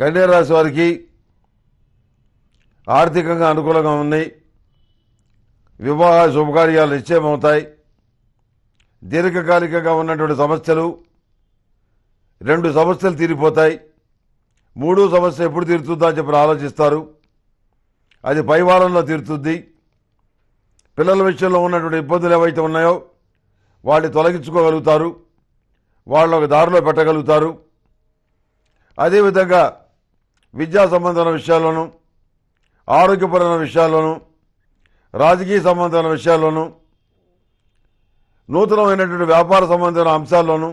కన్యారాశి వారికి ఆర్థికంగా అనుకూలంగా ఉన్నాయి వివాహ శుభకార్యాలు నిశ్చయమవుతాయి దీర్ఘకాలికంగా ఉన్నటువంటి సమస్యలు రెండు సమస్యలు తీరిపోతాయి మూడో సమస్య ఎప్పుడు తీరుతుందా అని చెప్పి ఆలోచిస్తారు అది పై తీరుతుంది పిల్లల విషయంలో ఉన్నటువంటి ఇబ్బందులు ఏవైతే ఉన్నాయో వాటిని తొలగించుకోగలుగుతారు వాళ్ళు ఒక దారిలో పెట్టగలుగుతారు అదేవిధంగా విద్యా సంబంధమైన విషయాల్లోనూ ఆరోగ్యపరమైన విషయాల్లోనూ రాజకీయ సంబంధమైన విషయాల్లోనూ నూతనమైనటువంటి వ్యాపార సంబంధమైన అంశాల్లోనూ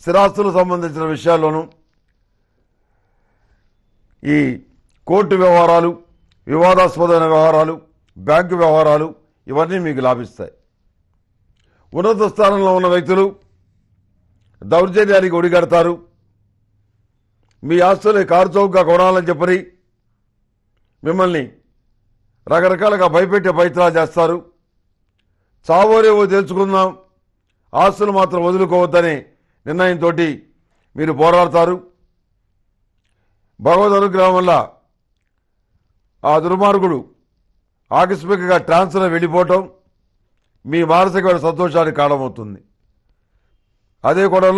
స్థిరాస్తులకు సంబంధించిన విషయాల్లోనూ ఈ కోర్టు వ్యవహారాలు వివాదాస్పదమైన వ్యవహారాలు బ్యాంకు వ్యవహారాలు ఇవన్నీ మీకు లాభిస్తాయి ఉన్నత స్థానంలో ఉన్న వ్యక్తులు దౌర్జన్యానికి ఒడిగడతారు మీ ఆస్తులు కారుచౌకగా కొనాలని చెప్పని మిమ్మల్ని రకరకాలుగా భయపెట్టే ప్రయత్నాలు చేస్తారు చావోరేవో తెలుసుకుందాం ఆస్తులు మాత్రం వదులుకోవద్దనే నిర్ణయంతో మీరు పోరాడతారు భగవద్ అనుగ్రహం వల్ల ఆ దుర్మార్గుడు ఆకస్మికంగా ట్రాన్స్ఫర్ వెళ్ళిపోవటం మీ మానసికమైన సంతోషానికి కారణమవుతుంది అదే కూడా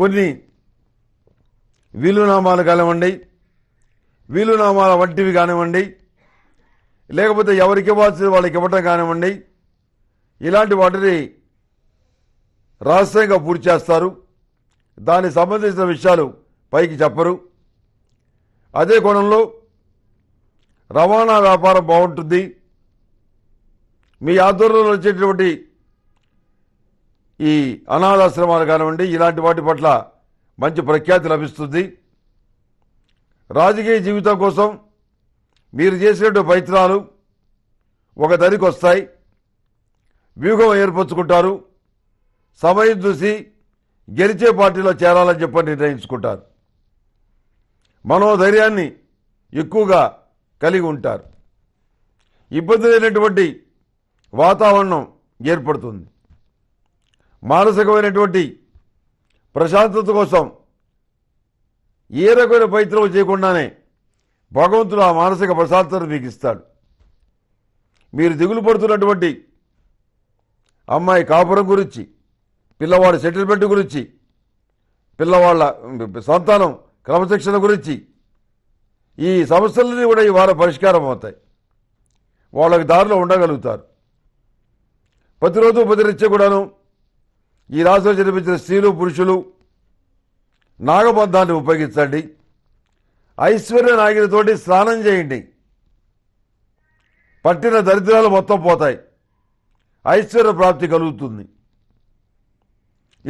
కొన్ని వీలునామాలు కానివ్వండి వీలునామాల వంటివి కానివ్వండి లేకపోతే ఎవరికి ఇవ్వాల్సింది వాళ్ళకి ఇవ్వటం కానివ్వండి ఇలాంటి వాటిని రహస్యంగా పూర్తి చేస్తారు దానికి సంబంధించిన విషయాలు పైకి చెప్పరు అదే కోణంలో రవాణా వ్యాపారం బాగుంటుంది మీ ఆధ్వర్యంలో వచ్చేటటువంటి ఈ అనాథాశ్రమాలు కానివ్వండి ఇలాంటి వాటి పట్ల మంచి ప్రఖ్యాతి లభిస్తుంది రాజకీయ జీవితం కోసం మీరు చేసినట్టు ప్రయత్నాలు ఒక దరికి వస్తాయి వ్యూహం ఏర్పరచుకుంటారు సమయం చూసి గెలిచే పార్టీలో చేరాలని చెప్పని నిర్ణయించుకుంటారు మనోధైర్యాన్ని ఎక్కువగా కలిగి ఉంటారు ఇబ్బంది లేనటువంటి వాతావరణం ఏర్పడుతుంది మానసికమైనటువంటి ప్రశాంతత కోసం ఏ రకమైన ప్రయత్నం చేయకుండానే భగవంతుడు ఆ మానసిక ప్రశాంతతను మీకు ఇస్తాడు మీరు దిగులు పడుతున్నటువంటి అమ్మాయి కాపురం గురించి పిల్లవాడి సెటిల్మెంట్ గురించి పిల్లవాళ్ళ సంతానం క్రమశిక్షణ గురించి ఈ సమస్యలన్నీ కూడా ఈ వారం పరిష్కారం అవుతాయి వాళ్ళకి దారిలో ఉండగలుగుతారు ప్రతిరోజు ప్రతినిత్యం కూడాను ఈ రాశిలో జన్మించిన స్త్రీలు పురుషులు నాగబంధాన్ని ఉపయోగించండి ఐశ్వర్య నాగినితోటి స్నానం చేయండి పట్టిన దరిద్రాలు మొత్తం పోతాయి ఐశ్వర్య ప్రాప్తి కలుగుతుంది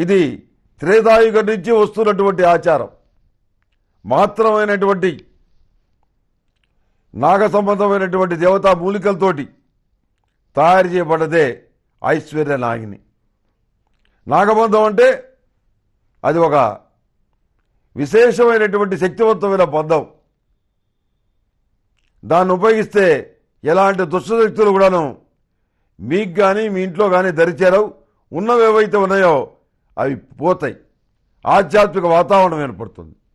ఇది త్రేతాయుగం నుంచి వస్తున్నటువంటి ఆచారం మాత్రమైనటువంటి నాగ సంబంధమైనటువంటి దేవతా మూలికలతోటి తయారు చేయబడ్డదే ఐశ్వర్య నాగిని నాగబంధం అంటే అది ఒక విశేషమైనటువంటి శక్తివంతమైన బంధం దాన్ని ఉపయోగిస్తే ఎలాంటి దుష్టశక్తులు కూడాను మీకు కానీ మీ ఇంట్లో కానీ దరిచేరవు ఏవైతే ఉన్నాయో అవి పోతాయి ఆధ్యాత్మిక వాతావరణం ఏర్పడుతుంది